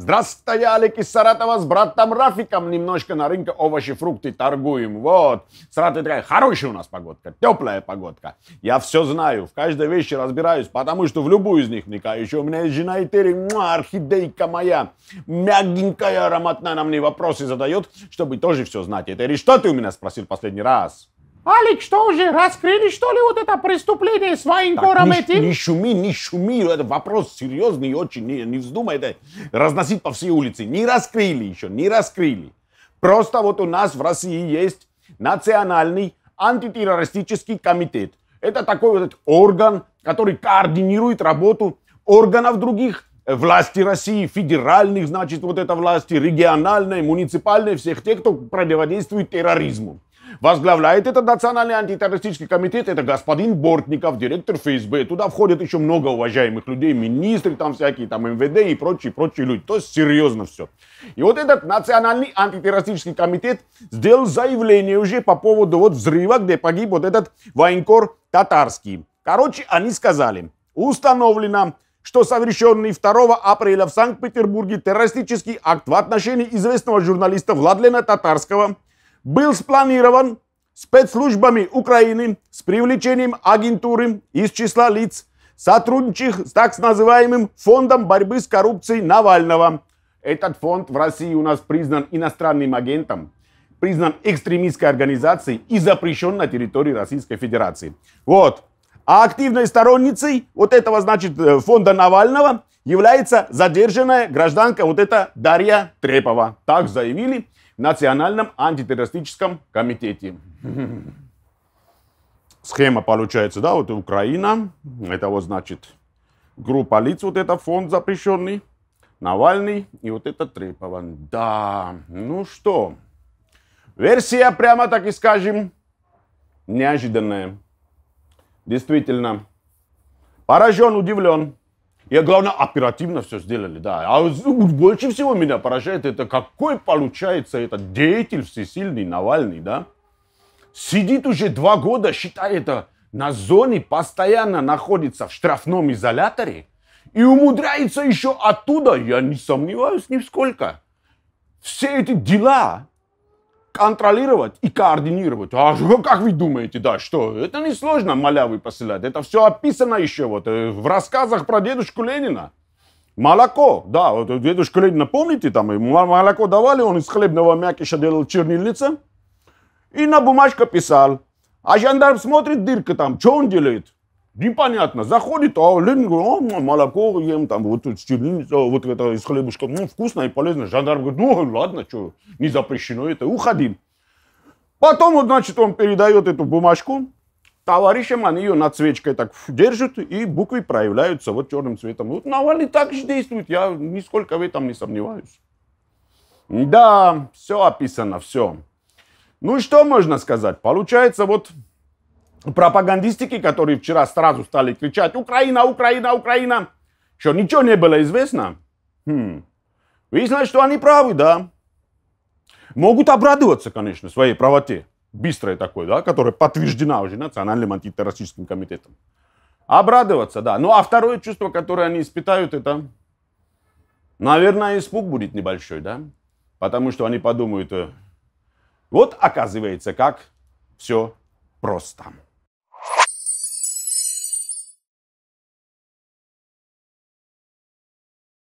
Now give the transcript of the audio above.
Здравствуйте, Алик из Саратова с братом Рафиком. Немножко на рынке овощи, фрукты торгуем. Вот. Саратов такая хорошая у нас погодка, теплая погодка. Я все знаю, в каждой вещи разбираюсь, потому что в любую из них вникаю. Еще у меня есть жена Этери, орхидейка моя. Мягенькая, ароматная, она мне вопросы задает, чтобы тоже все знать. Этери, что ты у меня спросил последний раз? Алик, что уже, раскрыли, что ли, вот это преступление с военкором так, не, этим? Не шуми, не шуми, это вопрос серьезный очень, не, не вздумай это разносить по всей улице. Не раскрыли еще, не раскрыли. Просто вот у нас в России есть национальный антитеррористический комитет. Это такой вот этот орган, который координирует работу органов других э, власти России, федеральных, значит, вот это власти, региональной, муниципальной, всех тех, кто противодействует терроризму. Возглавляет этот национальный антитеррористический комитет, это господин Бортников, директор ФСБ. Туда входят еще много уважаемых людей, министры там всякие, там МВД и прочие, прочие люди. То есть серьезно все. И вот этот национальный антитеррористический комитет сделал заявление уже по поводу вот взрыва, где погиб вот этот военкор татарский. Короче, они сказали, установлено, что совершенный 2 апреля в Санкт-Петербурге террористический акт в отношении известного журналиста Владлена Татарского – был спланирован спецслужбами Украины с привлечением агентуры из числа лиц, сотрудничающих с так называемым фондом борьбы с коррупцией Навального. Этот фонд в России у нас признан иностранным агентом, признан экстремистской организацией и запрещен на территории Российской Федерации. Вот. А активной сторонницей вот этого, значит, э, фонда Навального является задержанная гражданка вот эта Дарья Трепова. Так заявили Национальном антитеррористическом комитете. Схема получается, да, вот Украина, это вот значит группа лиц, вот это фонд запрещенный, Навальный и вот это Трепован. Да, ну что, версия прямо так и скажем неожиданная. Действительно, поражен, удивлен. Я, главное, оперативно все сделали, да. А больше всего меня поражает это, какой получается этот деятель всесильный Навальный, да? Сидит уже два года, считай это, на зоне, постоянно находится в штрафном изоляторе и умудряется еще оттуда, я не сомневаюсь ни сколько. Все эти дела контролировать и координировать. А как вы думаете, да, что? Это не сложно малявы посылать. Это все описано еще вот э, в рассказах про дедушку Ленина. Молоко, да, вот э, дедушка Ленина, помните, там ему молоко давали, он из хлебного мякиша делал чернильница и на бумажку писал. А жандарм смотрит дырка там, что он делает? непонятно. Заходит, а Ленин говорит, а, молоко ем, там, вот черница, вот это из хлебушка, ну, вкусно и полезно. Жандарм говорит, ну, ладно, что, не запрещено это, уходи. Потом, вот, значит, он передает эту бумажку товарищам, они ее над свечкой так держат, и буквы проявляются вот черным цветом. Вот Навальный так же действует, я нисколько в этом не сомневаюсь. Да, все описано, все. Ну, что можно сказать? Получается, вот пропагандистики, которые вчера сразу стали кричать «Украина, Украина, Украина!» Что ничего не было известно? Хм. Выяснилось, что они правы, да. Могут обрадоваться, конечно, своей правоте. Быстрой такой, да, которая подтверждена уже Национальным антитеррористическим комитетом. Обрадоваться, да. Ну, а второе чувство, которое они испытают, это, наверное, испуг будет небольшой, да. Потому что они подумают, э, вот оказывается, как все просто.